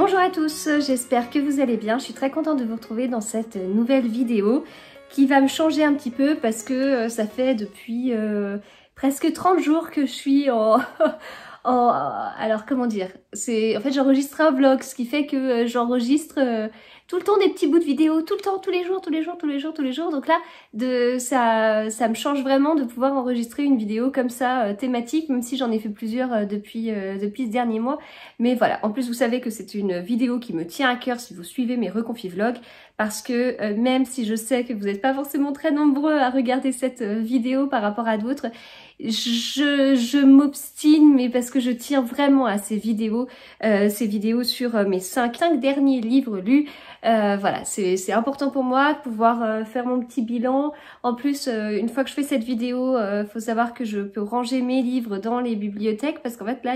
Bonjour à tous, j'espère que vous allez bien. Je suis très contente de vous retrouver dans cette nouvelle vidéo qui va me changer un petit peu parce que euh, ça fait depuis euh, presque 30 jours que je suis en... en alors comment dire c'est En fait j'enregistre un vlog, ce qui fait que euh, j'enregistre tout le temps des petits bouts de vidéos, tout le temps, tous les jours, tous les jours, tous les jours, tous les jours. Donc là, de, ça, ça me change vraiment de pouvoir enregistrer une vidéo comme ça, euh, thématique, même si j'en ai fait plusieurs euh, depuis, euh, depuis ce dernier mois. Mais voilà, en plus vous savez que c'est une vidéo qui me tient à cœur si vous suivez mes reconfis vlogs, parce que même si je sais que vous n'êtes pas forcément très nombreux à regarder cette vidéo par rapport à d'autres, je, m'obstine, mais parce que je tiens vraiment à ces vidéos, ces vidéos sur mes cinq 5 derniers livres lus, euh, voilà, c'est important pour moi de pouvoir euh, faire mon petit bilan. En plus, euh, une fois que je fais cette vidéo, faut savoir que je peux ranger mes livres dans les bibliothèques parce qu'en fait là,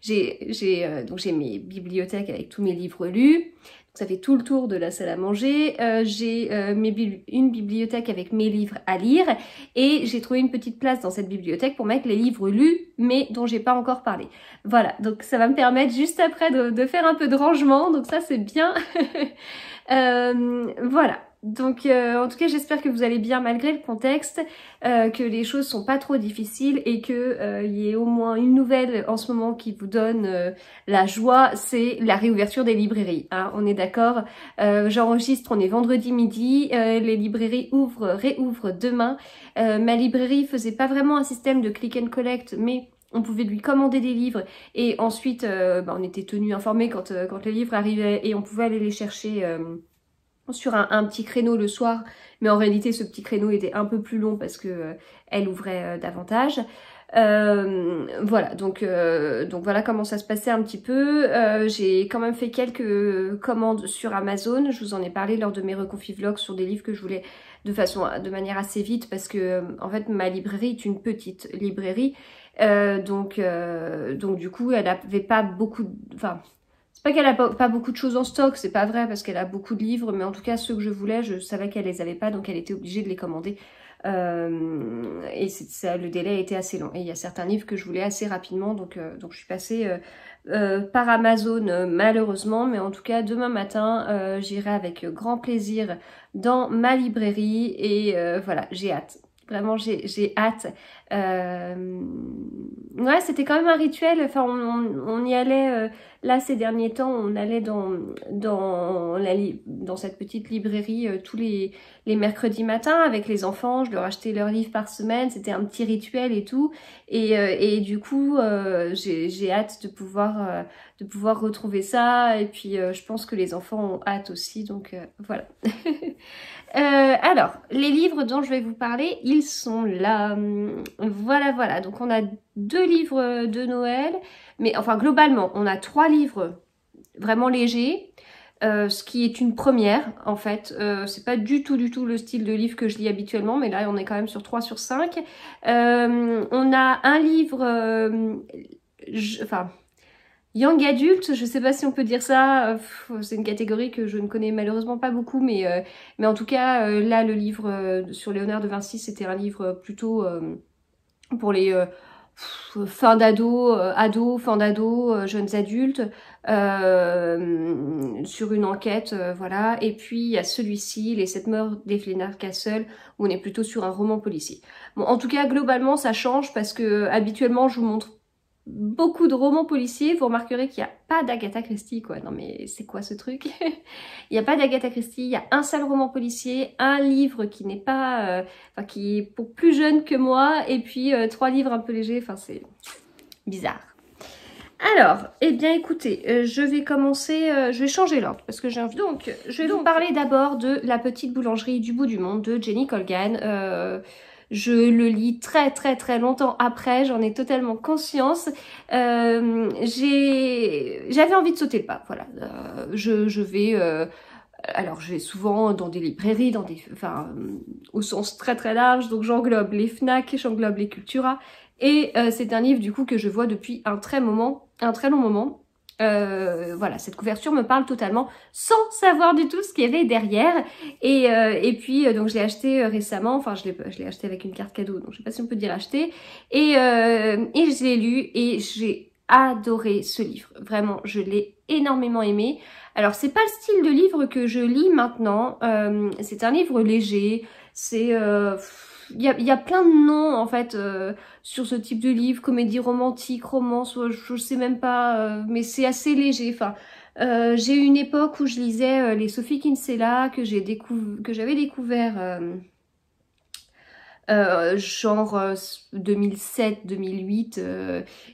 j'ai donc j'ai mes bibliothèques avec tous mes livres lus. Ça fait tout le tour de la salle à manger. Euh, j'ai euh, une bibliothèque avec mes livres à lire et j'ai trouvé une petite place dans cette bibliothèque pour mettre les livres lus mais dont j'ai pas encore parlé. Voilà, donc ça va me permettre juste après de, faire un peu de rangement, donc ça c'est bien. Euh, voilà. Donc euh, en tout cas j'espère que vous allez bien malgré le contexte, euh, que les choses sont pas trop difficiles et que euh, y ait au moins une nouvelle en ce moment qui vous donne la joie, c'est la réouverture des librairies. Hein, on est d'accord J'enregistre, on est vendredi midi, les librairies ouvrent, réouvrent demain. ma librairie faisait pas vraiment un système de click and collect mais on pouvait lui commander des livres et ensuite bah, on était tenu informé quand, quand les livres arrivaient et on pouvait aller les chercher sur un, petit créneau le soir, mais en réalité ce petit créneau était un peu plus long parce que euh, elle ouvrait euh, davantage. Euh, voilà, donc donc voilà comment ça se passait un petit peu. J'ai quand même fait quelques commandes sur Amazon. Je vous en ai parlé lors de mes reconfis vlogs sur des livres que je voulais de façon de manière assez vite parce que en fait ma librairie est une petite librairie, donc donc du coup elle n'avait pas beaucoup, enfin pas qu'elle a pas beaucoup de choses en stock, c'est pas vrai parce qu'elle a beaucoup de livres, mais en tout cas ceux que je voulais, je savais qu'elle les avait pas, donc elle était obligée de les commander. Euh, et ça, le délai était assez long. Et il y a certains livres que je voulais assez rapidement, donc, euh, donc je suis passée euh, par Amazon malheureusement, mais en tout cas demain matin, j'irai avec grand plaisir dans ma librairie et voilà, j'ai hâte. Vraiment, j'ai hâte euh, ouais, c'était quand même un rituel. Enfin, on, on, y allait, euh, là, ces derniers temps, on allait dans, dans, la, dans cette petite librairie euh, tous les, les mercredis matins avec les enfants. Je leur achetais leurs livres par semaine. C'était un petit rituel et tout. Et, et du coup, j'ai hâte de pouvoir, de pouvoir retrouver ça. Et puis, je pense que les enfants ont hâte aussi. Donc, voilà. alors, les livres dont je vais vous parler, ils sont là. Voilà, voilà. Donc on a deux livres euh, de Noël, mais enfin globalement, on a trois livres vraiment légers, euh, ce qui est une première en fait. Euh, c'est pas du tout, du tout le style de livre que je lis habituellement, mais là on est quand même sur trois sur cinq, on a un livre, enfin. Young Adult, je sais pas si on peut dire ça, c'est une catégorie que je ne connais malheureusement pas beaucoup, mais, mais en tout cas, là, le livre sur Léonard de Vinci, c'était un livre plutôt pour les fins d'ado, ados, fin d'ado, euh, euh, jeunes adultes, euh, sur une enquête, voilà. Et puis il y a celui-ci, Les Sept Mœurs d'Evelina Castle, où on est plutôt sur un roman policier. Bon, en tout cas, globalement, ça change parce que habituellement, je vous montre beaucoup de romans policiers, vous remarquerez qu'il n'y a pas d'Agatha Christie, quoi. Non mais c'est quoi ce truc Il n'y a pas d'Agatha Christie, il y a un seul roman policier, un livre qui n'est pas... Euh, enfin, qui est pour plus jeune que moi, et puis euh, trois livres un peu légers, enfin c'est bizarre. Alors, eh bien écoutez, euh, je vais commencer, je vais changer l'ordre parce que j'ai envie. Donc, je vais donc. vous parler d'abord de La petite boulangerie du bout du monde de Jenny Colgan je le lis très très très longtemps après, j'en ai totalement conscience. Euh, j'avais envie de sauter le pas, voilà. Euh, je, je, vais... Euh, alors, je vais souvent dans des librairies, dans des, enfin, au sens très très large, donc j'englobe les FNAC, j'englobe les Cultura, et c'est un livre du coup que je vois depuis un très moment, un très long moment, euh, voilà, cette couverture me parle totalement sans savoir du tout ce qu'il y avait derrière. Et, euh, et puis, euh, donc je l'ai acheté récemment, enfin je l'ai acheté avec une carte cadeau, donc je sais pas si on peut dire acheter. Et, et je l'ai lu et j'ai adoré ce livre. Vraiment, je l'ai énormément aimé. Alors, c'est pas le style de livre que je lis maintenant. c'est un livre léger, c'est il y a, plein de noms en fait euh, sur ce type de livre, comédie romantique, romance, je, ne sais même pas, euh, mais c'est assez léger. Enfin, euh, j'ai eu une époque où je lisais les Sophie Kinsella que j'ai que j'avais découvert. genre 2007-2008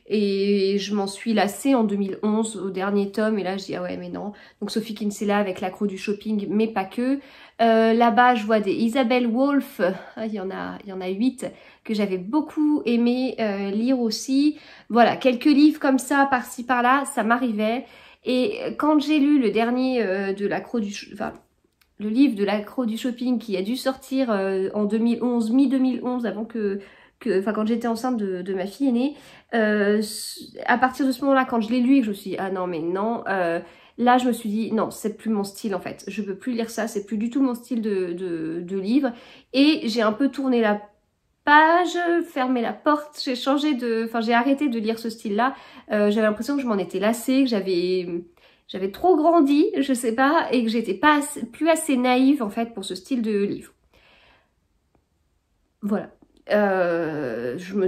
et, et je m'en suis lassée en 2011 au dernier tome et là je dis ah ouais mais non donc Sophie Kinsella avec l'accro du shopping mais pas que euh, là-bas, je vois des Isabelle Wolf, ah, il y en a, il y en a 8 que j'avais beaucoup aimé euh, lire aussi. Voilà, quelques livres comme ça, par-ci, par-là, ça m'arrivait. Et quand j'ai lu le dernier euh, de l'Accro du... Enfin, le livre de l'Accro du Shopping qui a dû sortir en 2011, mi-2011, avant que... enfin, quand j'étais enceinte de, ma fille aînée, à partir de ce moment-là, quand je l'ai lu je me suis dit « Ah non, mais non Là, je me suis dit, non, c'est plus mon style en fait. Je peux plus lire ça, c'est plus du tout mon style de, de, livre. Et j'ai un peu tourné la page, fermé la porte, j'ai changé de... Enfin, j'ai arrêté de lire ce style-là. Euh, j'avais l'impression que je m'en étais lassée, que j'avais... J'avais trop grandi, je sais pas, et que j'étais pas plus assez naïve en fait pour ce style de livre. Voilà. Euh, je me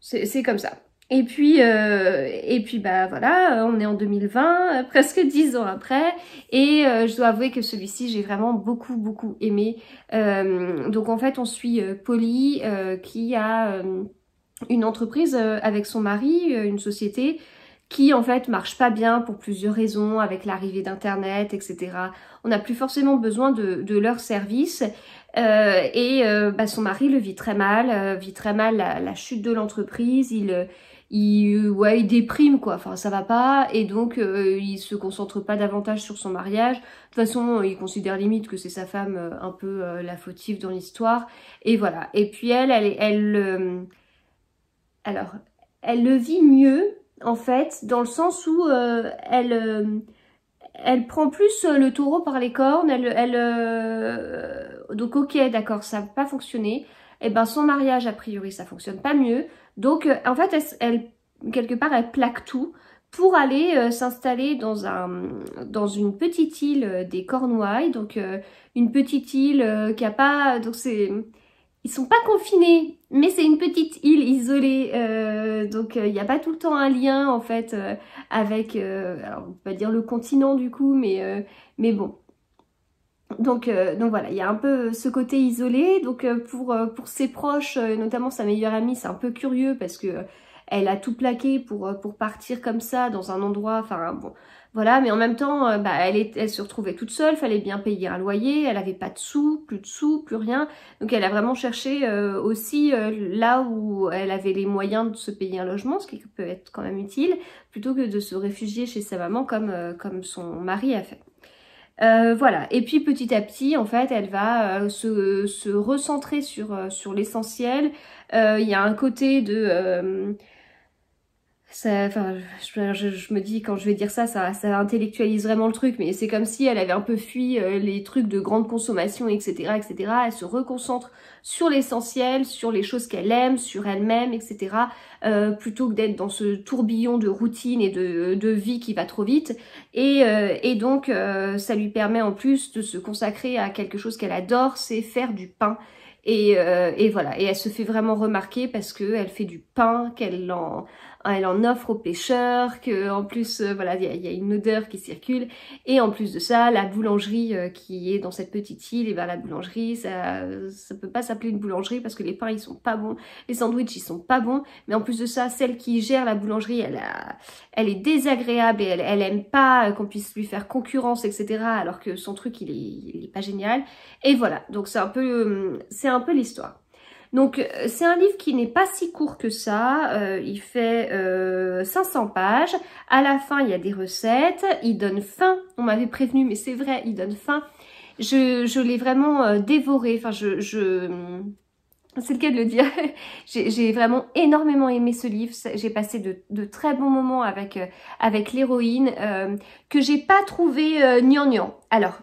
c'est comme ça. Et puis, euh, et puis bah voilà, on est en 2020, euh, presque dix ans après, et euh, je dois avouer que celui-ci j'ai vraiment beaucoup beaucoup aimé. donc en fait, on suit Polly qui a une entreprise avec son mari, une société qui en fait marche pas bien pour plusieurs raisons avec l'arrivée d'internet, etc. On n'a plus forcément besoin de, de service. services et bah, son mari le vit très mal, vit très mal la chute de l'entreprise, il il, ouais, il déprime quoi, enfin ça va pas, et donc euh, il se concentre pas davantage sur son mariage. De toute façon, il considère limite que c'est sa femme euh, un peu euh, la fautive dans l'histoire, et voilà. Et puis elle, elle, elle, alors, elle le vit mieux en fait, dans le sens où elle, elle prend plus le taureau par les cornes, elle, elle donc ok, d'accord, ça va pas fonctionné. Et eh ben son mariage a priori ça fonctionne pas mieux. Donc, euh, en fait, elle, quelque part, elle plaque tout pour aller euh, s'installer dans, un, dans une petite île euh, des Cornouailles. Donc, une petite île qui a pas... Donc, c'est... Ils sont pas confinés, mais c'est une petite île isolée, donc il n'y a pas tout le temps un lien en fait avec, alors on peut pas dire le continent du coup, mais, mais bon. Donc, euh, donc voilà, il y a un peu ce côté isolé. Donc euh, pour, euh, pour ses proches, notamment sa meilleure amie, c'est un peu curieux parce que elle a tout plaqué pour, pour partir comme ça dans un endroit. Enfin bon, voilà. Mais en même temps, bah, elle, est, elle se retrouvait toute seule. Fallait bien payer un loyer. Elle avait pas de sous, plus de sous, plus rien. Donc elle a vraiment cherché aussi là où elle avait les moyens de se payer un logement, ce qui peut être quand même utile, plutôt que de se réfugier chez sa maman comme, comme son mari a fait. Euh, voilà, et puis petit à petit, en fait, elle va euh, se, se, recentrer sur, euh, sur l'essentiel. Il y a un côté de ça, enfin, je, me dis quand je vais dire ça, ça, ça intellectualise vraiment le truc, mais c'est comme si elle avait un peu fui euh, les trucs de grande consommation, etc., etc. Elle se reconcentre sur l'essentiel, sur les choses qu'elle aime, sur elle-même, etc. Euh, plutôt que d'être dans ce tourbillon de routine et de, de vie qui va trop vite. Et, euh, et donc, ça lui permet en plus de se consacrer à quelque chose qu'elle adore, c'est faire du pain. Et, et voilà, et elle se fait vraiment remarquer parce qu'elle fait du pain, qu'elle en ah, elle en offre aux pêcheurs, que en plus euh, voilà il y a, une odeur qui circule et en plus de ça la boulangerie euh, qui est dans cette petite île et eh ben la boulangerie ça ça peut pas s'appeler une boulangerie parce que les pains ils sont pas bons, les sandwichs ils sont pas bons mais en plus de ça celle qui gère la boulangerie elle a, elle est désagréable et elle elle aime pas euh, qu'on puisse lui faire concurrence etc alors que son truc il est il est pas génial et voilà donc c'est un peu c'est un peu l'histoire donc euh, c'est un livre qui n'est pas si court que ça, euh, il fait 500 euh, pages, à la fin il y a des recettes, il donne faim, on m'avait prévenu mais c'est vrai, il donne faim. Je, je l'ai vraiment dévoré, enfin je... je hum, c'est le cas de le dire, j'ai vraiment énormément aimé ce livre, j'ai passé de, de, très bons moments avec, avec l'héroïne, que j'ai pas trouvé niant Alors,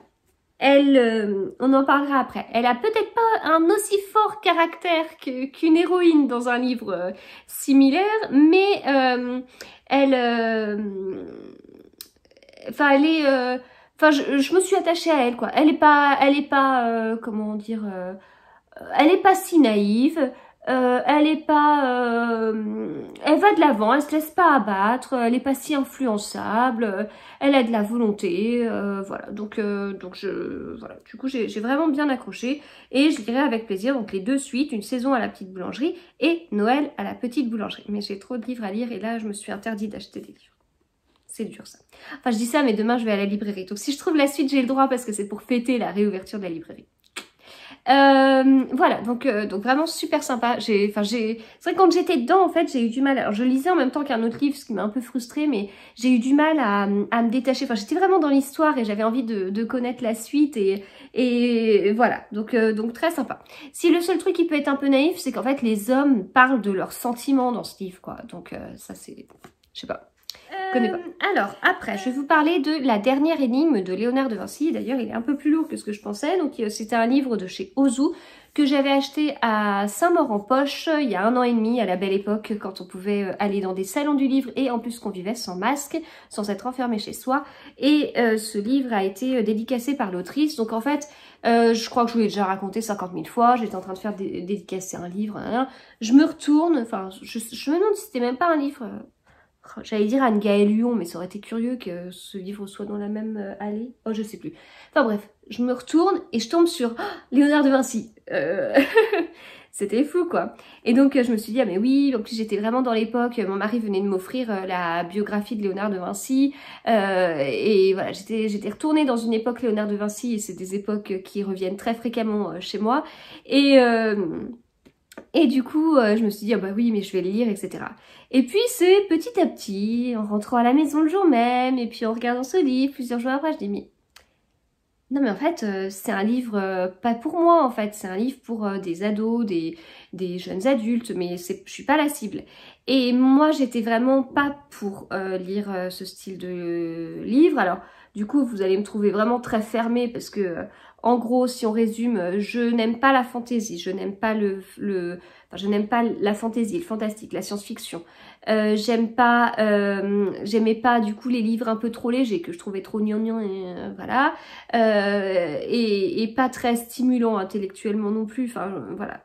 elle, euh, on en parlera après, elle a peut-être pas un aussi fort caractère qu'une héroïne dans un livre euh, similaire, mais euh, elle, enfin elle est, enfin je, je, me suis attachée à elle quoi. Elle est pas, elle est pas, comment dire, elle est pas si naïve. Euh, elle est pas, euh, elle va de l'avant, elle se laisse pas abattre, elle est pas si influençable, elle a de la volonté, euh, voilà. Donc, donc je, voilà. Du coup, j'ai vraiment bien accroché et je lirai avec plaisir donc les deux suites, une saison à la petite boulangerie et Noël à la petite boulangerie. Mais j'ai trop de livres à lire et là, je me suis interdit d'acheter des livres. C'est dur ça. Enfin, je dis ça, mais demain je vais à la librairie. Donc si je trouve la suite, j'ai le droit parce que c'est pour fêter la réouverture de la librairie. Euh, voilà, donc, euh, donc vraiment super sympa. J'ai, enfin, j'ai, c'est vrai que quand j'étais dedans, en fait, j'ai eu du mal. Alors, je lisais en même temps qu'un autre livre, ce qui m'a un peu frustrée, mais j'ai eu du mal à, à me détacher. Enfin, j'étais vraiment dans l'histoire et j'avais envie de, de, connaître la suite et, et voilà. Donc, euh, donc très sympa. Si le seul truc qui peut être un peu naïf, c'est qu'en fait, les hommes parlent de leurs sentiments dans ce livre, quoi. Donc, ça, c'est, je sais pas. Euh, alors, après, je vais vous parler de la dernière énigme de Léonard de Vinci. D'ailleurs, il est un peu plus lourd que ce que je pensais. Donc, c'était un livre de chez Ozu que j'avais acheté à Saint-Maur-en-Poche il y a un an et demi, à la belle époque, quand on pouvait euh, aller dans des salons du livre et en plus qu'on vivait sans masque, sans être enfermé chez soi. Et euh, ce livre a été dédicacé par l'autrice. Donc, en fait, je crois que je vous l'ai déjà raconté 50 000 fois, j'étais en train de faire dédicacer un livre, hein, hein. je me retourne, enfin, je, je me demande si c'était même pas un livre, J'allais dire Anne-Gaëlle Lyon, mais ça aurait été curieux que ce livre soit dans la même euh, allée. Oh, je sais plus. Enfin bref, je me retourne et je tombe sur oh, Léonard de Vinci. Euh, c'était fou, quoi. Et donc, euh, je me suis dit, ah mais oui, donc j'étais vraiment dans l'époque. Mon mari venait de m'offrir la biographie de Léonard de Vinci. et voilà, j'étais retournée dans une époque Léonard de Vinci. Et c'est des époques qui reviennent très fréquemment chez moi. Et... Et du coup, euh, je me suis dit, ah bah oui, mais je vais lire, etc. Et puis, c'est petit à petit, en rentrant à la maison le jour même, et puis en regardant ce livre, plusieurs jours après, je dis, mais non mais en fait, euh, c'est un livre euh, pas pour moi en fait, c'est un livre pour des ados, des, des, jeunes adultes, mais je suis pas la cible. Et moi, j'étais vraiment pas pour lire ce style de livre. Alors, du coup, vous allez me trouver vraiment très fermée parce que, en gros, si on résume, euh, je n'aime pas la fantaisie, je n'aime pas le, le enfin, je n'aime pas la fantaisie, le fantastique, la science-fiction. Euh, j'aime pas, euh, j'aimais pas du coup les livres un peu trop légers que je trouvais trop gnangnang et voilà, et, pas très stimulant intellectuellement non plus. Enfin, voilà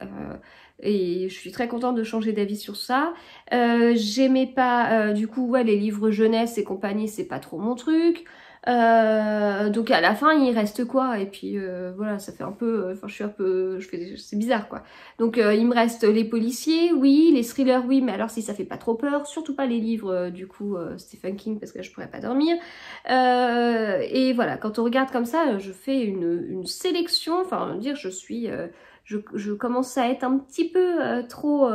et je suis très contente de changer d'avis sur ça. J'aimais pas, du coup, ouais, les livres jeunesse et compagnie, c'est pas trop mon truc. Euh, donc à la fin il reste quoi et puis euh, voilà ça fait un peu euh, enfin je suis un peu je fais c'est bizarre quoi donc il me reste les policiers oui les thrillers oui mais alors si ça fait pas trop peur surtout pas les livres du coup Stephen King parce que je pourrais pas dormir et voilà quand on regarde comme ça je fais une, une sélection enfin dire je suis je, je, commence à être un petit peu trop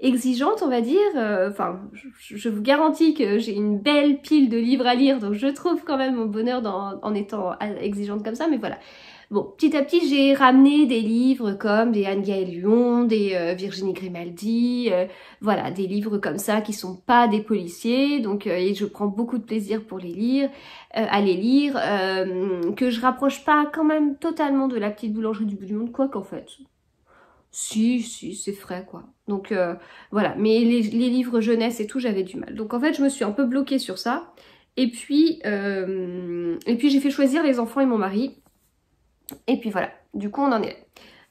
exigeante, on va dire. Euh, enfin, je, vous garantis que j'ai une belle pile de livres à lire, donc je trouve quand même mon bonheur en étant exigeante comme ça, mais voilà. Bon, petit à petit, j'ai ramené des livres comme des Anne-Gaëlle Lyon, des euh, Virginie Grimaldi, euh, voilà, des livres comme ça qui sont pas des policiers, donc et je prends beaucoup de plaisir pour les lire, à les lire, que je rapproche pas quand même totalement de la petite boulangerie du bout du monde, quoi qu'en fait, si, si, c'est frais, quoi. Donc, euh, voilà. Mais les, livres jeunesse et tout, j'avais du mal. Donc, en fait, je me suis un peu bloquée sur ça. Et puis, euh, et puis j'ai fait choisir les enfants et mon mari. Et puis, voilà. Du coup, on en est là.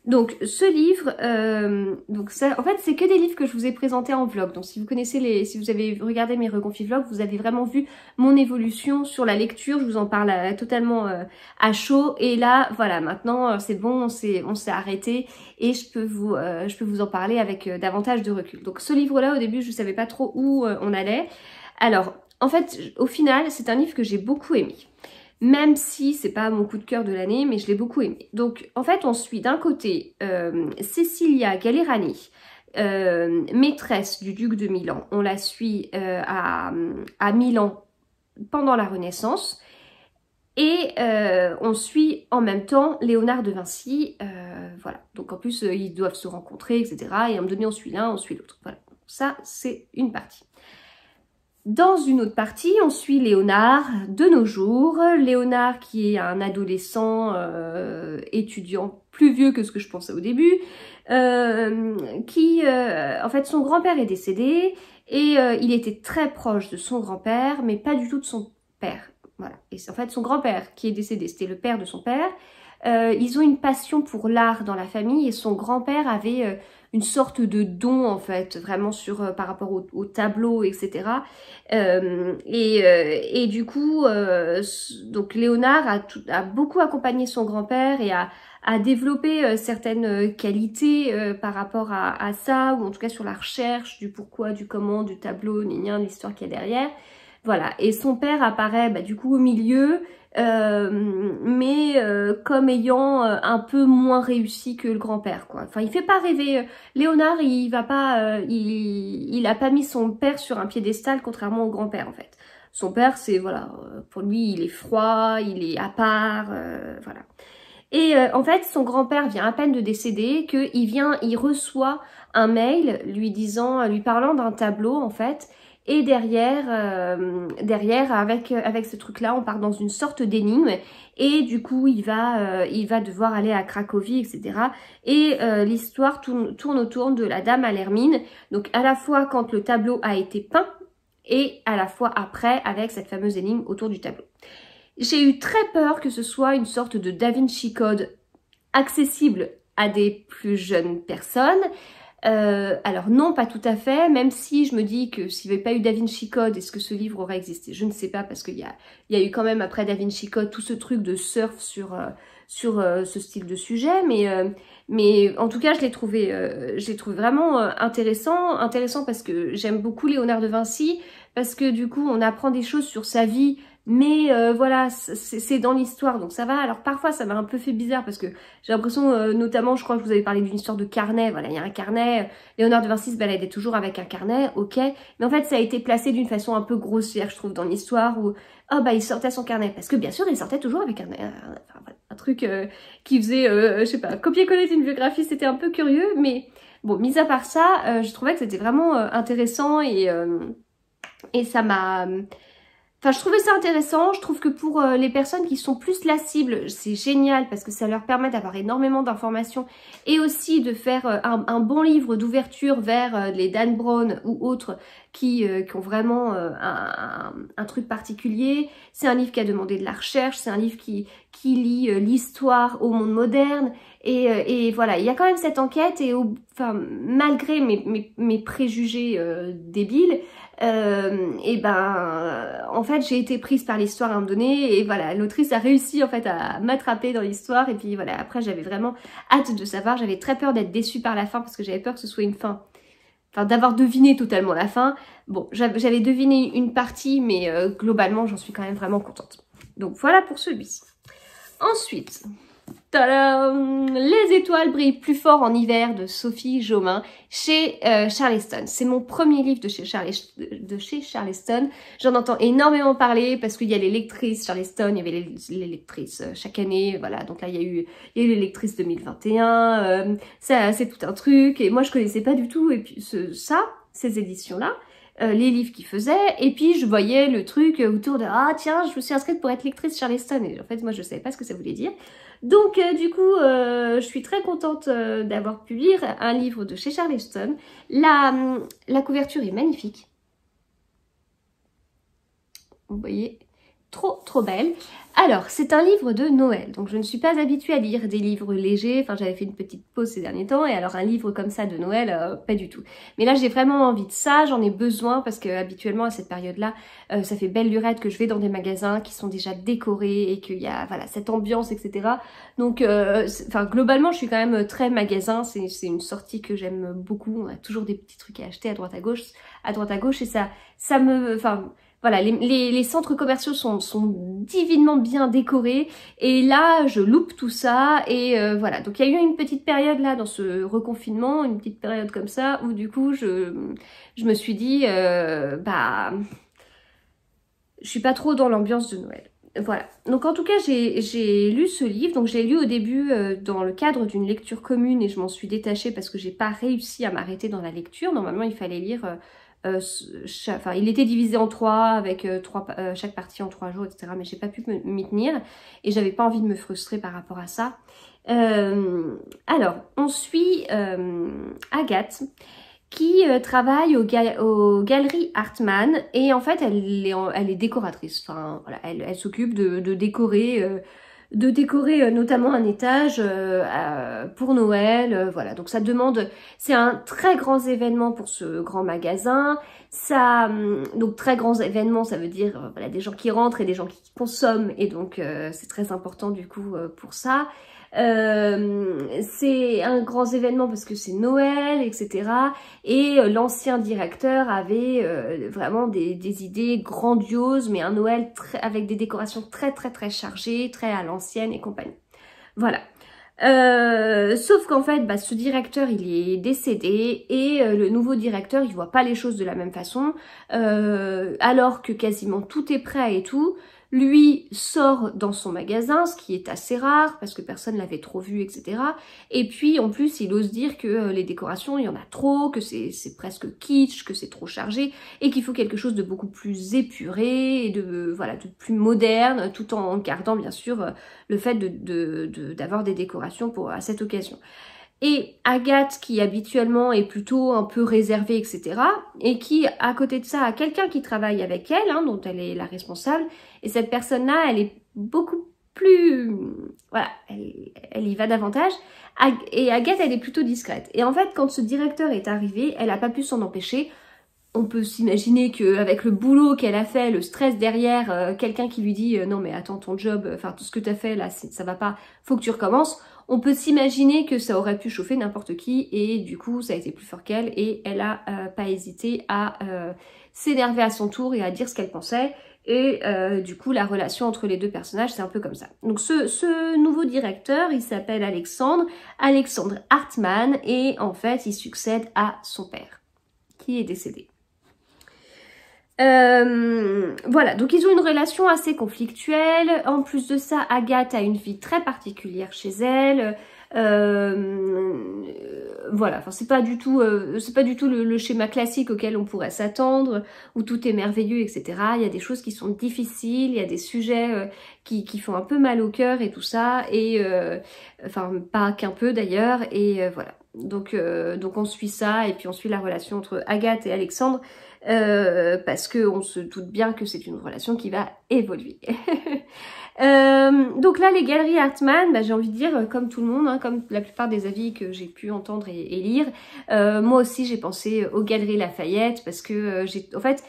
Donc ce livre, euh, donc ça, en fait c'est que des livres que je vous ai présentés en vlog. Donc si vous connaissez les, si vous avez regardé mes reconfis vlogs, vous avez vraiment vu mon évolution sur la lecture. Je vous en parle euh, totalement euh, à chaud. Et là, voilà, maintenant c'est bon, on s'est, arrêté et je peux vous, je peux vous en parler avec davantage de recul. Donc ce livre-là, au début, je ne savais pas trop où on allait. Alors en fait, au final, c'est un livre que j'ai beaucoup aimé même si c'est pas mon coup de cœur de l'année, mais je l'ai beaucoup aimé. Donc en fait, on suit d'un côté euh, Cecilia Galerani, euh, maîtresse du duc de Milan. On la suit euh, à, à, Milan pendant la Renaissance. Et on suit en même temps Léonard de Vinci, voilà. Donc en plus, ils doivent se rencontrer, etc. Et à un moment donné, on suit l'un, on suit l'autre. Voilà. Ça, c'est une partie. Dans une autre partie, on suit Léonard de nos jours. Léonard qui est un adolescent euh, étudiant plus vieux que ce que je pensais au début, euh, qui, euh, en fait, son grand-père est décédé et il était très proche de son grand-père, mais pas du tout de son père. Voilà. Et en fait, son grand-père qui est décédé, c'était le père de son père. ils ont une passion pour l'art dans la famille et son grand-père avait une sorte de don en fait, vraiment sur euh, par rapport au, tableau, etc. et, euh, euh, et, du coup, donc Léonard a, tout, a, beaucoup accompagné son grand-père et a, a développé certaines qualités par rapport à, ça, ou en tout cas sur la recherche du pourquoi, du comment, du tableau, l'histoire qu'il y a derrière. Voilà, et son père apparaît bah, du coup au milieu euh, mais euh, comme ayant euh, un peu moins réussi que le grand-père. quoi. Enfin, il fait pas rêver. Léonard, il va pas, il, il a pas mis son père sur un piédestal, contrairement au grand-père en fait. Son père, c'est voilà, pour lui, il est froid, il est à part, voilà. Et en fait, son grand-père vient à peine de décéder, qu'il vient, il reçoit un mail lui disant, lui parlant d'un tableau en fait, et derrière, euh, derrière avec, euh, avec ce truc-là, on part dans une sorte d'énigme. Et du coup, il va, euh, il va devoir aller à Cracovie, etc. Et l'histoire tourne, tourne autour de la dame à l'hermine. Donc à la fois quand le tableau a été peint et à la fois après avec cette fameuse énigme autour du tableau. J'ai eu très peur que ce soit une sorte de Da Vinci Code accessible à des plus jeunes personnes, euh, alors non, pas tout à fait, même si je me dis que s'il n'y avait pas eu Da Vinci Code, est-ce que ce livre aurait existé Je ne sais pas, parce qu'il y a, y a, eu quand même après Da Vinci Code tout ce truc de surf sur, euh, sur euh, ce style de sujet, mais, mais en tout cas, je l'ai trouvé, trouvé vraiment intéressant, intéressant parce que j'aime beaucoup Léonard de Vinci, parce que du coup, on apprend des choses sur sa vie, mais euh, voilà, c'est dans l'histoire, donc ça va. Alors parfois, ça m'a un peu fait bizarre parce que j'ai l'impression, euh, notamment, je crois que vous avez parlé d'une histoire de carnet. Voilà, il y a un carnet. Léonard de Vinci se baladait toujours avec un carnet, ok. Mais en fait, ça a été placé d'une façon un peu grossière, je trouve, dans l'histoire où oh, bah il sortait son carnet parce que bien sûr, il sortait toujours avec un, un, truc euh, qui faisait, je sais pas, copier-coller d'une biographie. C'était un peu curieux, mais bon, mis à part ça, je trouvais que c'était vraiment intéressant et et ça m'a Enfin, je trouvais ça intéressant. Je trouve que pour euh, les personnes qui sont plus la cible, c'est génial parce que ça leur permet d'avoir énormément d'informations et aussi de faire euh, un, bon livre d'ouverture vers euh, les Dan Brown ou autres qui, ont vraiment un, truc particulier. C'est un livre qui a demandé de la recherche, c'est un livre qui, qui lie l'histoire au monde moderne. Euh, et, voilà, il y a quand même cette enquête et malgré mes, préjugés euh, débiles, et euh, eh ben en fait j'ai été prise par l'histoire à un moment donné et voilà l'autrice a réussi en fait à m'attraper dans l'histoire et puis voilà après j'avais vraiment hâte de savoir, j'avais très peur d'être déçue par la fin parce que j'avais peur que ce soit une fin. Enfin, d'avoir deviné totalement la fin. Bon, j'avais deviné une partie, mais globalement, j'en suis quand même vraiment contente. Donc voilà pour celui-ci. Ensuite, Tadam Les étoiles brillent plus fort en hiver de Sophie Jomain chez euh, Charleston. C'est mon premier livre de chez, de chez Charleston. J'en entends énormément parler parce qu'il y a les lectrices Charleston, il y avait les, lectrices euh, chaque année, voilà. Donc là, il y a eu, il les lectrices 2021, euh, c'est tout un truc. Et moi, je connaissais pas du tout et puis ça, ces éditions-là. les livres qu'ils faisaient, et puis je voyais le truc autour de « Ah tiens, je me suis inscrite pour être lectrice Charleston », et en fait, moi, je savais pas ce que ça voulait dire. Donc euh, du coup, euh, je suis très contente euh, d'avoir pu lire un livre de chez Charleston. La, hum, la couverture est magnifique. Vous voyez, trop trop belle. Alors, c'est un livre de Noël, donc je ne suis pas habituée à lire des livres légers, enfin j'avais fait une petite pause ces derniers temps, et alors un livre comme ça de Noël, euh, pas du tout. Mais là j'ai vraiment envie de ça, j'en ai besoin, parce que habituellement à cette période-là, euh, ça fait belle lurette que je vais dans des magasins qui sont déjà décorés, et qu'il y a voilà, cette ambiance, etc. Donc, euh, enfin globalement je suis quand même très magasin, c'est une sortie que j'aime beaucoup, on a toujours des petits trucs à acheter à droite à gauche, à droite à gauche, et ça, ça me... enfin voilà, les, centres commerciaux sont, divinement bien décorés et là je loupe tout ça et euh, voilà. Donc il y a eu une petite période là dans ce reconfinement, une petite période comme ça où du coup je, me suis dit euh, bah je suis pas trop dans l'ambiance de Noël. Voilà. Donc en tout cas, j'ai lu ce livre. Donc j'ai lu au début euh, dans le cadre d'une lecture commune et je m'en suis détachée parce que j'ai pas réussi à m'arrêter dans la lecture. Normalement, il fallait lire euh, enfin, il était divisé en trois, avec euh, trois, euh, chaque partie en trois jours, etc. Mais j'ai pas pu m'y tenir et j'avais pas envie de me frustrer par rapport à ça. alors, on suit Agathe qui travaille au galeries Hartmann et en fait elle est, décoratrice, enfin voilà, elle, s'occupe de, décorer de décorer euh, notamment un étage euh, pour Noël. Euh, voilà, donc ça demande, c'est un très grand événement pour ce grand magasin. Ça, hum, donc très grand événement ça veut dire voilà, des gens qui rentrent et des gens qui consomment, et donc c'est très important du coup pour ça. Euh, c'est un grand événement parce que c'est Noël, etc. Et euh, l'ancien directeur avait euh, vraiment des, idées grandioses, mais un Noël avec des décorations très très très chargées, très à l'ancienne et compagnie. Voilà. sauf qu'en fait, bah, ce directeur, il est décédé et le nouveau directeur, il voit pas les choses de la même façon, alors que quasiment tout est prêt et tout lui sort dans son magasin, ce qui est assez rare parce que personne l'avait trop vu, etc. Et puis en plus, il ose dire que euh, les décorations, il y en a trop, que c'est presque kitsch, que c'est trop chargé et qu'il faut quelque chose de beaucoup plus épuré et de euh, voilà, de plus moderne, tout en gardant bien sûr euh, le fait d'avoir de, des décorations pour à cette occasion. Et Agathe, qui habituellement est plutôt un peu réservée, etc., et qui, à côté de ça, a quelqu'un qui travaille avec elle, hein, dont elle est la responsable, et cette personne-là, elle est beaucoup plus... Voilà, elle, y va davantage. Et Agathe, elle est plutôt discrète. Et en fait, quand ce directeur est arrivé, elle n'a pas pu s'en empêcher. On peut s'imaginer qu'avec le boulot qu'elle a fait, le stress derrière, euh, quelqu'un qui lui dit euh, non mais attends ton job, enfin tout ce que tu as fait là, ça va pas, faut que tu recommences », on peut s'imaginer que ça aurait pu chauffer n'importe qui et du coup ça a été plus fort qu'elle et elle a euh, pas hésité à s'énerver à son tour et à dire ce qu'elle pensait. Et euh, du coup, la relation entre les deux personnages, c'est un peu comme ça. Donc ce, nouveau directeur, il s'appelle Alexandre, Alexandre Hartmann, et en fait, il succède à son père, qui est décédé. Euh, voilà, donc ils ont une relation assez conflictuelle. En plus de ça, Agathe a une vie très particulière chez elle. Euh, voilà, enfin c'est pas du tout, euh, c'est pas du tout le, schéma classique auquel on pourrait s'attendre, où tout est merveilleux, etc. Il y a des choses qui sont difficiles, il y a des sujets euh, qui, qui, font un peu mal au cœur et tout ça, et enfin pas qu'un peu d'ailleurs, et voilà. Donc, donc on suit ça et puis on suit la relation entre Agathe et Alexandre euh, parce qu'on se doute bien que c'est une relation qui va évoluer. Euh, donc là, les galeries Hartmann, bah, j'ai envie de dire, euh, comme tout le monde, hein, comme la plupart des avis que j'ai pu entendre et, lire, moi aussi j'ai pensé aux galeries Lafayette, parce que j'ai... En fait,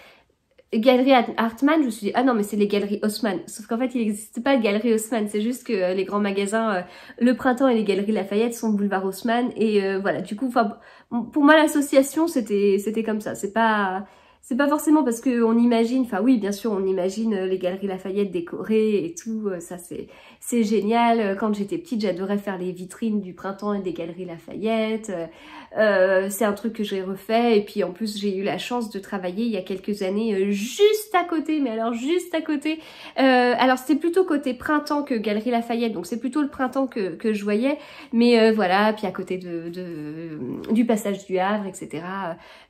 Galerie Hartmann, je me suis dit, ah non, mais c'est les galeries Haussmann. Sauf qu'en fait, il n'existe pas de galerie Haussmann, c'est juste que les grands magasins, le printemps et les galeries Lafayette sont boulevard Haussmann. Et voilà, du coup, pour moi, l'association, c'était c'était comme ça. C'est pas c'est pas forcément parce qu'on imagine, enfin oui, bien sûr, on imagine euh, les galeries Lafayette décorées et tout, euh, ça c'est génial. Euh, quand j'étais petite, j'adorais faire les vitrines du printemps et des galeries Lafayette. Euh, c'est un truc que j'ai refait et puis en plus j'ai eu la chance de travailler il y a quelques années euh, juste à côté, mais alors juste à côté. Euh, alors c'était plutôt côté printemps que Galerie Lafayette, donc c'est plutôt le printemps que, que je voyais, mais voilà, puis à côté de, du passage du Havre, etc.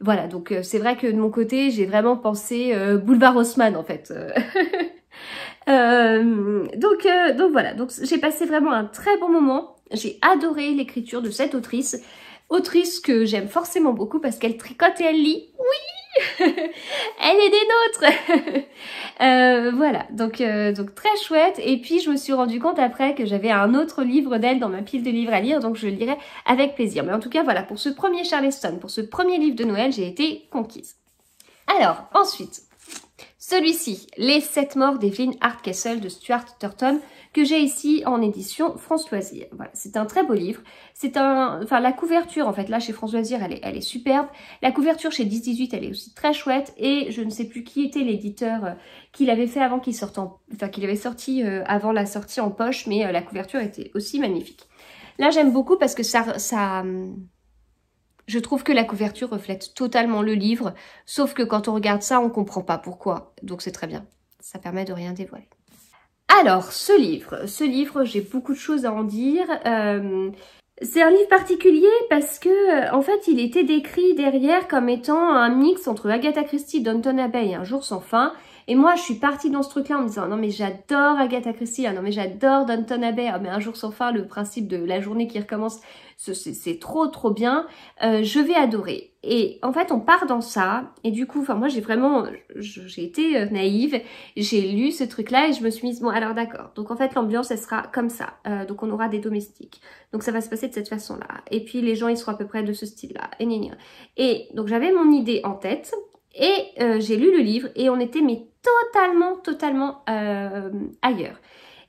Voilà, donc c'est vrai que de mon côté j'ai vraiment pensé boulevard Haussmann en fait. donc, donc voilà, donc j'ai passé vraiment un très bon moment. J'ai adoré l'écriture de cette autrice. Autrice que j'aime forcément beaucoup parce qu'elle tricote et elle lit. Oui Elle est des nôtres euh, Voilà, donc, euh, donc très chouette. Et puis je me suis rendu compte après que j'avais un autre livre d'elle dans ma pile de livres à lire, donc je lirai avec plaisir. Mais en tout cas, voilà, pour ce premier Charleston, pour ce premier livre de Noël, j'ai été conquise. Alors, ensuite, celui-ci, Les Sept morts d'Evelyn Hardcastle de Stuart Turton, que j'ai ici en édition France Loisir. Voilà, c'est un très beau livre. C'est un, enfin la couverture en fait là chez France Loisir, elle est, elle est superbe. La couverture chez 1018, elle est aussi très chouette. Et je ne sais plus qui était l'éditeur euh, qui l'avait fait avant qu'il sorte, en... enfin qu'il avait sorti euh, avant la sortie en poche, mais euh, la couverture était aussi magnifique. Là j'aime beaucoup parce que ça, ça hum, je trouve que la couverture reflète totalement le livre, sauf que quand on regarde ça, on comprend pas pourquoi. Donc c'est très bien. Ça permet de rien dévoiler. Alors, ce livre. Ce livre, j'ai beaucoup de choses à en dire. Euh, c'est un livre particulier parce que, euh, en fait, il était décrit derrière comme étant un mix entre Agatha Christie Danton et Un jour sans fin, et moi, je suis partie dans ce truc-là en me disant, non mais j'adore Agatha Christie, hein, non mais j'adore Danton Abbey, ah, mais un jour sans fin, le principe de la journée qui recommence, c'est trop trop bien, euh, je vais adorer. Et en fait, on part dans ça, et du coup, enfin moi j'ai vraiment, j'ai été euh, naïve, j'ai lu ce truc-là et je me suis mise, bon alors d'accord, donc en fait l'ambiance elle sera comme ça, euh, donc on aura des domestiques, donc ça va se passer de cette façon-là, et puis les gens ils seront à peu près de ce style-là, et donc j'avais mon idée en tête, et euh, j'ai lu le livre et on était mais totalement, totalement euh, ailleurs.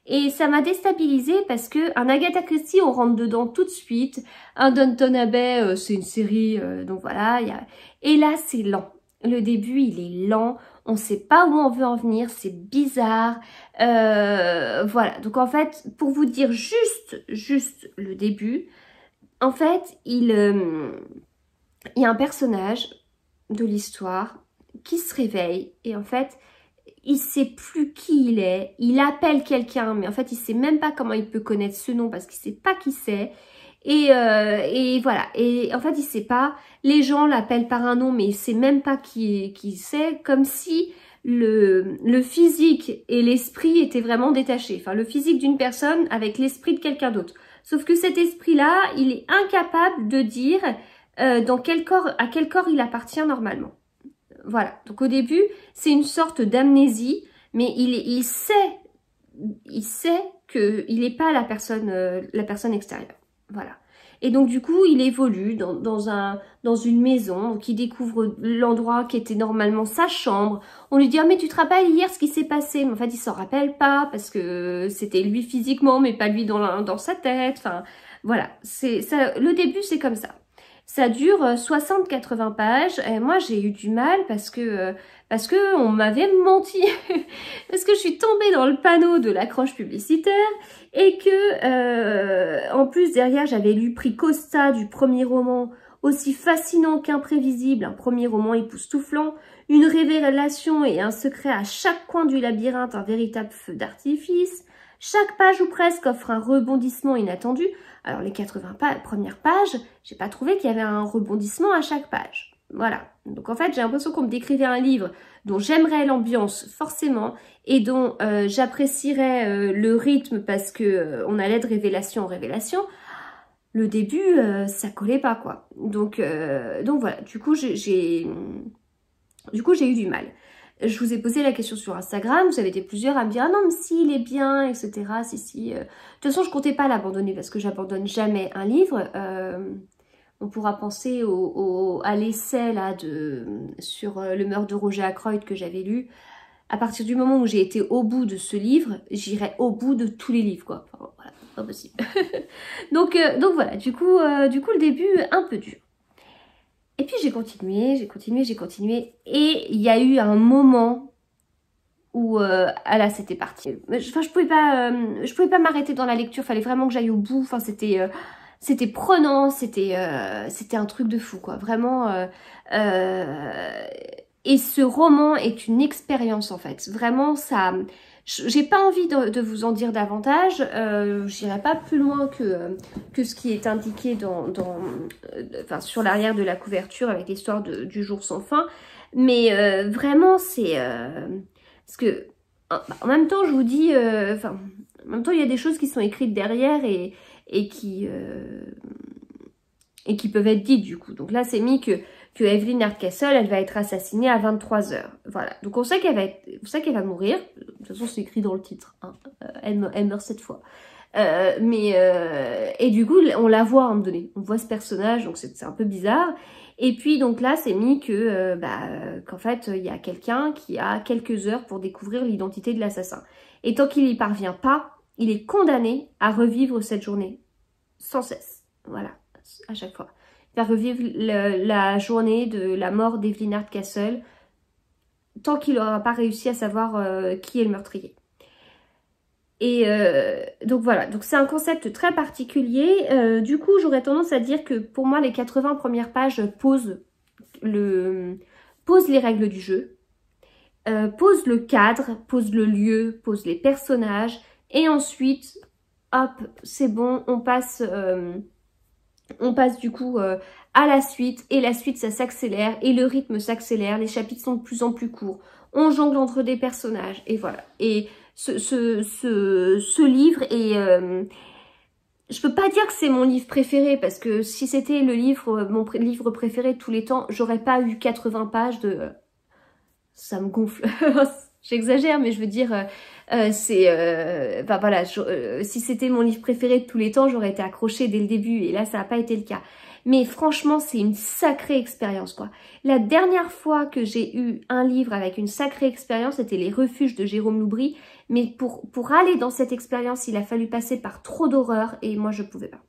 Et ça m'a déstabilisée parce que un Agatha Christie, on rentre dedans tout de suite. Un Downton Abbey, euh, c'est une série, donc voilà. Et là, c'est lent. Le début, il est lent. On ne sait pas où on veut en venir. C'est bizarre. voilà. Donc en fait, pour vous dire juste, juste le début, en fait, il y a un personnage de l'histoire qui se réveille et en fait, il sait plus qui il est. Il appelle quelqu'un, mais en fait, il sait même pas comment il peut connaître ce nom parce qu'il sait pas qui c'est. Et, euh, voilà. Et en fait, il sait pas. Les gens l'appellent par un nom, mais il sait même pas qui, qui c'est. Comme si le, le physique et l'esprit étaient vraiment détachés. Enfin, le physique d'une personne avec l'esprit de quelqu'un d'autre. Sauf que cet esprit-là, il est incapable de dire euh, dans quel corps, à quel corps il appartient normalement. Voilà, donc au début, c'est une sorte d'amnésie, mais il, il, sait il sait qu'il n'est pas la personne, euh, la personne extérieure. Voilà. Et donc du coup, il évolue dans, une maison, donc il découvre l'endroit qui était normalement sa chambre. On lui dit ah, mais tu te rappelles hier ce qui s'est passé Mais en fait, il s'en rappelle pas parce que c'était lui physiquement, mais pas lui dans, sa tête. Enfin, voilà. C'est le début, c'est comme ça. Ça dure 60-80 euh, pages. Et moi, j'ai eu du mal parce que euh, parce que on m'avait menti, parce que je suis tombée dans le panneau de l'accroche publicitaire et que euh, en plus derrière, j'avais lu Prix Costa du premier roman aussi fascinant qu'imprévisible, un premier roman époustouflant, une révélation et un secret à chaque coin du labyrinthe, un véritable feu d'artifice, chaque page ou presque offre un rebondissement inattendu. Alors les 80 premières pages, j'ai pas trouvé qu'il y avait un rebondissement à chaque page. Voilà. Donc en fait, j'ai l'impression qu'on me décrivait un livre dont j'aimerais l'ambiance forcément et dont euh, j'apprécierais euh, le rythme parce que euh, on allait de révélation en révélation. Le début, ça collait pas quoi. Donc donc voilà. Du coup, du coup j'ai eu du mal. Je vous ai posé la question sur Instagram, vous avez été plusieurs à me dire « Ah non, mais si, il est bien, etc. Si, si. Euh. De toute façon, je comptais pas l'abandonner parce que j'abandonne jamais un livre. Euh, on pourra penser au, à l'essai là de, sur euh, le meurtre de Roger Ackroyd que j'avais lu. À partir du moment où j'ai été au bout de ce livre, j'irai au bout de tous les livres, quoi. voilà, possible. donc, donc voilà, du coup, du coup, le début, un peu dur. Et puis j'ai continué, j'ai continué, j'ai continué. Et il y a eu un moment où euh, ah là c'était parti. Enfin je pouvais pas, euh, je pouvais pas m'arrêter dans la lecture. Fallait vraiment que j'aille au bout. Enfin c'était, euh, c'était prenant, c'était, euh, c'était un truc de fou quoi. Vraiment. et ce roman est une expérience en fait. Vraiment ça, j'ai pas envie de, vous en dire davantage. Je euh, J'irai pas plus loin que, euh, que ce qui est indiqué dans, dans euh, enfin, sur l'arrière de la couverture avec l'histoire du jour sans fin. Mais vraiment, c'est... parce que, en même temps, je vous dis... en même temps, il y a des choses qui sont écrites derrière et, et qui... et qui peuvent être dites, du coup. Donc là, c'est mis que que Evelyn Hardcastle, elle va être assassinée à 23h. Voilà, donc on sait qu'elle va, être... sait qu'elle va mourir. De toute façon, c'est écrit dans le titre. Hein. Euh, elle, meurt cette fois. Euh, mais euh, et du coup on la voit à un moment donné on voit ce personnage donc c'est un peu bizarre et puis donc là c'est mis que bah, qu'en fait il y a quelqu'un qui a quelques heures pour découvrir l'identité de l'assassin et tant qu'il n'y parvient pas il est condamné à revivre cette journée sans cesse voilà à chaque fois revivre la journée de la mort d'Evelyn Hardcastle tant qu'il n'aura pas réussi à savoir euh, qui est le meurtrier. Et euh, donc voilà, donc c'est un concept très particulier. Euh, du coup, j'aurais tendance à dire que pour moi, les 80 premières pages posent, le, posent les règles du jeu, posent le cadre, posent le lieu, posent les personnages, et ensuite, hop, c'est bon, on passe on passe du coup euh, à la suite et la suite ça s'accélère et le rythme s'accélère, les chapitres sont de plus en plus courts, on jongle entre des personnages et voilà. Et ce, ce, ce, ce livre est... Euh, je peux pas dire que c'est mon livre préféré parce que si c'était le livre, euh, mon livre préféré de tous les temps, j'aurais pas eu 80 pages de... Ça me gonfle J'exagère, mais je veux dire, euh, euh, c'est, euh, voilà, si c'était mon livre préféré de tous les temps, j'aurais été accrochée dès le début, et là, ça n'a pas été le cas. Mais franchement, c'est une sacrée expérience, quoi. La dernière fois que j'ai eu un livre avec une sacrée expérience, c'était Les Refuges de Jérôme Loubry. Mais pour, pour aller dans cette expérience, il a fallu passer par trop d'horreur et moi, je pouvais pas.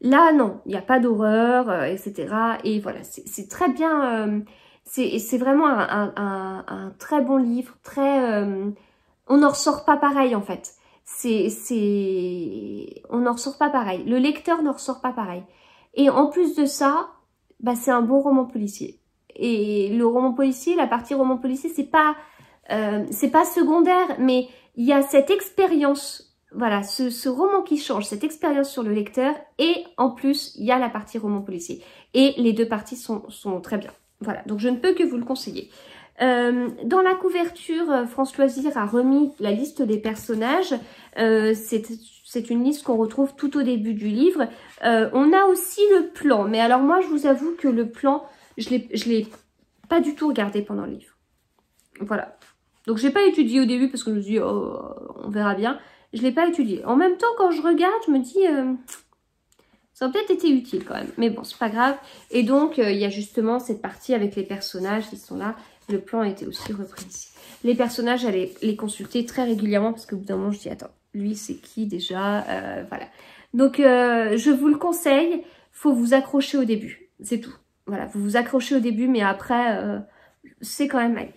Là, non, il n'y a pas d'horreur, etc. Et voilà, c'est très bien... C'est vraiment un, très bon livre, très... Euh, on n'en ressort pas pareil en fait. C'est... On n'en ressort pas pareil. Le lecteur n'en ressort pas pareil. Et en plus de ça, bah, c'est un bon roman policier. Et le roman policier, la partie roman policier, c'est pas... Euh, c'est pas secondaire, mais il y a cette expérience, voilà, ce, roman qui change, cette expérience sur le lecteur, et en plus, il y a la partie roman policier. Et les deux parties sont très bien. Voilà, donc je ne peux que vous le conseiller. Euh, dans la couverture, euh, France Loisir a remis la liste des personnages. Euh, c'est une liste qu'on retrouve tout au début du livre. on a aussi le plan. Mais alors moi, je vous avoue que le plan, je ne l'ai pas du tout regardé pendant le livre. Voilà. Donc, je n'ai pas étudié au début parce que je me suis dit, oh, on verra bien. Je ne l'ai pas étudié. En même temps, quand je regarde, je me dis ça aurait peut-être été utile quand même, mais bon, c'est pas grave. Et donc, euh, il y a justement cette partie avec les personnages qui sont là. Le plan a été aussi repris ici. Les personnages, j'allais les consulter très régulièrement parce qu'au bout d'un moment, je dis, attends, lui, c'est qui déjà euh, Voilà. Donc, euh, je vous le conseille, faut vous accrocher au début, c'est tout. Voilà, vous vous accrochez au début, mais après, c'est quand même mal.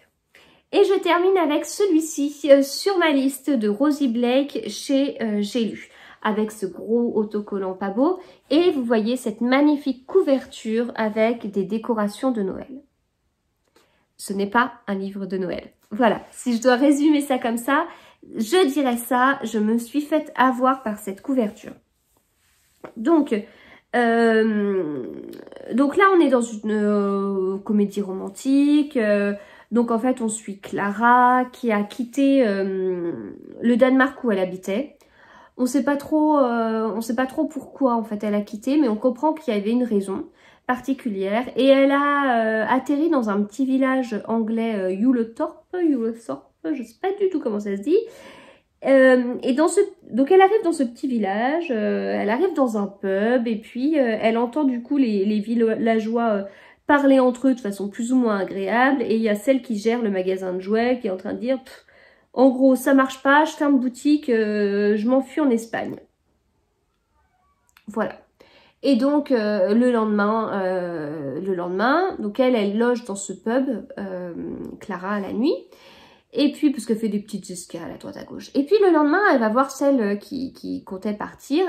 Et je termine avec celui-ci sur ma liste de Rosie Blake chez J'ai lu avec ce gros autocollant pas beau. Et vous voyez cette magnifique couverture avec des décorations de Noël. Ce n'est pas un livre de Noël. Voilà, si je dois résumer ça comme ça, je dirais ça, je me suis faite avoir par cette couverture. Donc, euh, donc là, on est dans une euh, comédie romantique. Euh, donc en fait, on suit Clara qui a quitté le Danemark où elle habitait on sait pas trop, euh, on sait pas trop pourquoi en fait elle a quitté, mais on comprend qu'il y avait une raison particulière. Et elle a euh, atterri dans un petit village anglais, euh, Yulethorpe, Yulethorpe, je sais pas du tout comment ça se dit. Euh, et dans ce, donc elle arrive dans ce petit village, elle arrive dans un pub, et puis elle entend du coup les, les villageois parler entre eux de façon plus ou moins agréable. Et il y a celle qui gère le magasin de jouets qui est en train de dire. En gros, ça marche pas, je ferme boutique, euh, je m'enfuis en Espagne. Voilà. Et donc, euh, le lendemain, euh, le lendemain, donc elle, elle loge dans ce pub, Clara, la nuit. Et puis, parce qu'elle fait des petites escales à droite à gauche. Et puis, le lendemain, elle va voir celle qui, comptait partir.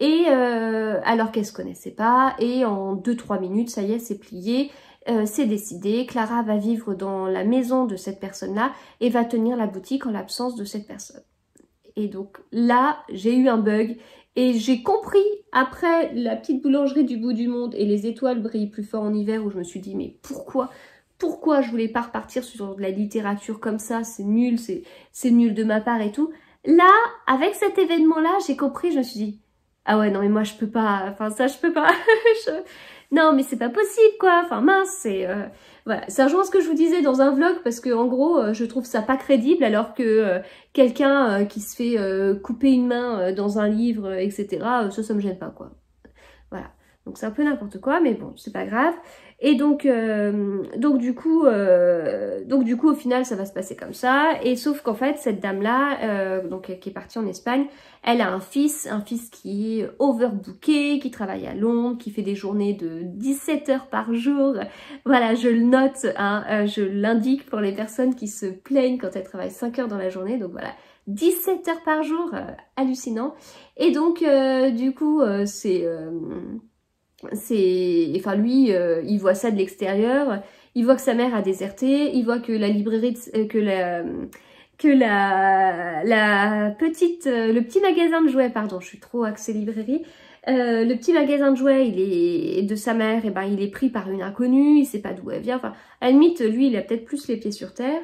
Et alors qu'elle ne se connaissait pas, et en 2-3 minutes, ça y est, c'est plié c'est euh, décidé, Clara va vivre dans la maison de cette personne-là et va tenir la boutique en l'absence de cette personne. Et donc là, j'ai eu un bug et j'ai compris après la petite boulangerie du bout du monde et les étoiles brillent plus fort en hiver où je me suis dit mais pourquoi pourquoi je voulais pas repartir sur de la littérature comme ça, c'est nul, c'est nul de ma part et tout. Là, avec cet événement-là, j'ai compris, je me suis dit, ah ouais, non, mais moi, je peux pas, enfin, ça, je peux pas. non mais c'est pas possible quoi, enfin mince, c'est... Euh, voilà, ça rejoint ce que je vous disais dans un vlog parce que en gros euh, je trouve ça pas crédible alors que euh, quelqu'un qui se fait couper une main dans un livre, etc., ça, ça me gêne pas quoi. Voilà, donc c'est un peu n'importe quoi mais bon, c'est pas grave. Et donc, euh, donc du coup, euh, donc du coup, au final, ça va se passer comme ça. Et sauf qu'en fait, cette dame-là, euh, donc qui est partie en Espagne, elle a un fils, un fils qui est overbooké, qui travaille à Londres, qui fait des journées de 17 heures par jour. Voilà, je le note, hein, je l'indique pour les personnes qui se plaignent quand elles travaillent 5 heures dans la journée. Donc voilà, 17 heures par jour, hallucinant. Et donc, du coup, c'est c'est, enfin lui, euh, il voit ça de l'extérieur, il voit que sa mère a déserté, il voit que la librairie, euh, que la, que la, la petite, euh, le petit magasin de jouets, pardon, je suis trop axée librairie, le petit magasin de jouets, il est de sa mère, et eh ben il est pris par une inconnue, il sait pas d'où elle vient. Enfin, à lui, il a peut-être plus les pieds sur terre.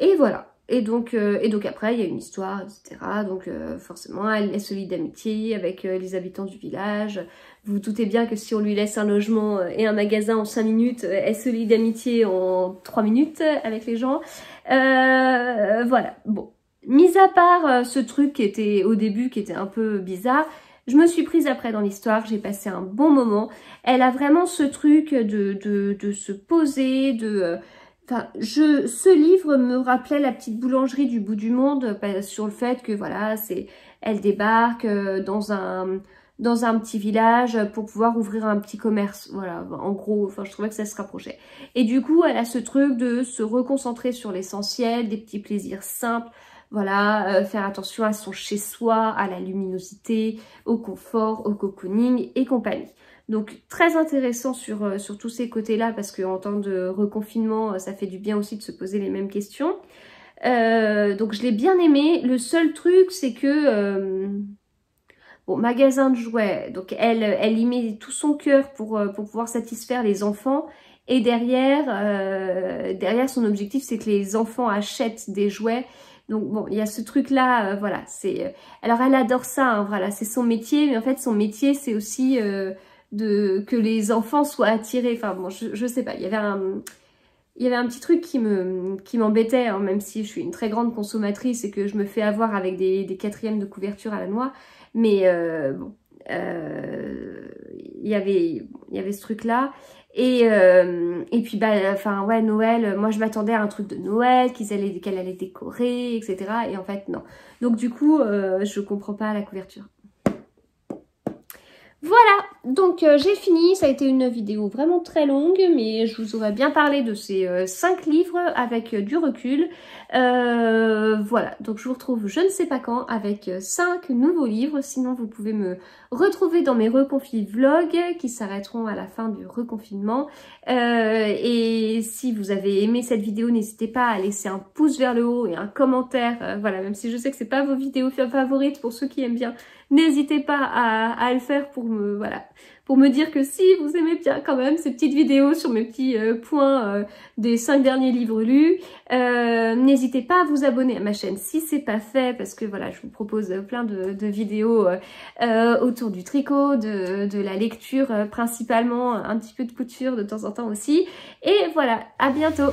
Et voilà. Et donc, euh, et donc après, il y a une histoire, etc. Donc euh, forcément, elle, est solide d'amitié avec euh, les habitants du village. Vous, vous doutez bien que si on lui laisse un logement et un magasin en 5 minutes, elle est solide d'amitié en 3 minutes avec les gens. voilà, bon. Mis à part ce truc qui était au début, qui était un peu bizarre, je me suis prise après dans l'histoire, j'ai passé un bon moment. Elle a vraiment ce truc de, de se poser, de Enfin, je, ce livre me rappelait la petite boulangerie du bout du monde euh, sur le fait que voilà, c'est, elle débarque euh, dans un, dans un petit village euh, pour pouvoir ouvrir un petit commerce. Voilà, en gros, enfin, je trouvais que ça se rapprochait. Et du coup, elle a ce truc de se reconcentrer sur l'essentiel, des petits plaisirs simples, voilà, faire attention à son chez-soi, à la luminosité, au confort, au cocooning et compagnie. Donc très intéressant sur, euh, sur tous ces côtés-là parce qu'en temps de reconfinement, euh, ça fait du bien aussi de se poser les mêmes questions. Euh, donc je l'ai bien aimé. Le seul truc, c'est que... bon, magasin de jouets. Donc elle, elle y met tout son cœur pour, pour pouvoir satisfaire les enfants. Et derrière, derrière son objectif, c'est que les enfants achètent des jouets. Donc bon, il y a ce truc-là, voilà. c'est. alors elle adore ça, hein, voilà, c'est son métier. Mais en fait, son métier, c'est aussi de que les enfants soient attirés. Enfin bon, je, sais pas, il y avait un... Il y avait un petit truc qui m'embêtait, me, qui hein, même si je suis une très grande consommatrice et que je me fais avoir avec des, des quatrièmes de couverture à la noix. Mais euh, bon, euh, y il y avait ce truc-là. Et, euh, et puis, bah, enfin, ouais, Noël, moi je m'attendais à un truc de Noël, qu'ils allaient, qu'elle allait décorer, etc. Et en fait, non. Donc, du coup, je comprends pas la couverture. Voilà, donc euh, j'ai fini, ça a été une vidéo vraiment très longue, mais je vous aurais bien parlé de ces 5 euh, livres avec euh, du recul. voilà, donc je vous retrouve je ne sais pas quand avec 5 nouveaux livres, sinon vous pouvez me retrouver dans mes reconfis vlogs qui s'arrêteront à la fin du reconfinement. et si vous avez aimé cette vidéo, n'hésitez pas à laisser un pouce vers le haut et un commentaire, voilà, même si je sais que c'est pas vos vidéos favorites pour ceux qui aiment bien N'hésitez pas à, le faire pour me, voilà, pour me dire que si vous aimez bien quand même ces petites vidéos sur mes petits euh, points euh, des cinq derniers livres lus. Euh, n'hésitez pas à vous abonner à ma chaîne si c'est pas fait parce que voilà, je vous propose plein de, de vidéos autour du tricot, de, de la lecture principalement, un petit peu de couture de temps en temps aussi. Et voilà, à bientôt